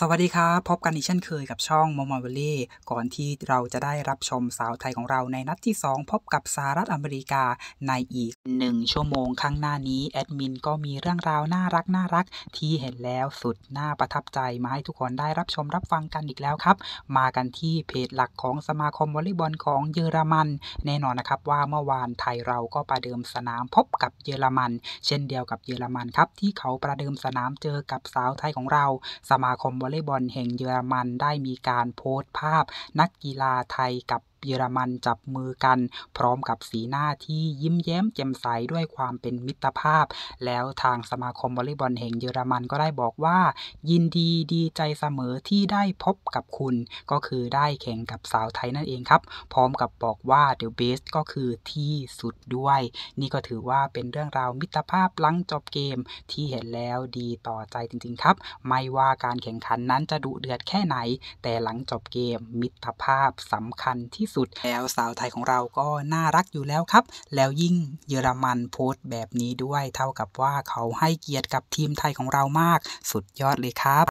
สวัสดีครับพบกันอีกเช่นเคยกับช่องมอมอวลเล่ก่อนที่เราจะได้รับชมสาวไทยของเราในนัดที่ 2 พบกับสหรัฐอเมริกาในอีก 1 ชั่วโมงข้างหน้านี้ แอดมินก็มีเรื่องราวน่ารักน่ารักที่เห็นแล้วสุดน่าประทับใจมาให้ทุกคนได้รับชมรับฟังกันอีกแล้วครับ มากันที่เพจหลักของสมาคมวอลเลย์บอลของเยอรมัน แน่นอนนะครับว่าเมื่อวานไทยเราก็ประเดิมสนามพบกับเยอรมัน เช่นเดียวกับเยอรมันครับที่เขาประเดิมสนามเจอกับสาวไทยของเราสมาคมอลเลย์บอลแห่งเยอรมันได้มีการโพสต์ภาพนักกีฬาไทยกับเยอรมันจับมือกัน พร้อมกับสีหน้าที่ยิ้มแย้มแจ่มใสด้วยความเป็นมิตรภาพ แล้วทางสมาคมวอลเลย์บอลแห่งเยอรมันก็ได้บอกว่า ยินดีดีใจเสมอที่ได้พบกับคุณ ก็คือได้แข่งกับสาวไทยนั่นเองครับ พร้อมกับบอกว่าเดวะเบสก็คือที่สุดด้วย นี่ก็ถือว่าเป็นเรื่องราวมิตรภาพหลังจบเกมที่เห็นแล้วดีต่อใจจริง ๆ ครับไม่ว่าการแข่งขันนั้นจะดุเดือดแค่ไหน แต่หลังจบเกม มิตรภาพสำคัญทีุ่ดแล้วสาวไทยของเราก็น่ารักอยู่แล้วครับ แล้วยิ่งเยอรมันโพสต์แบบนี้ด้วยเท่ากับว่าเขาให้เกียรติกับทีมไทยของเรามากสุดยอดเลยครับ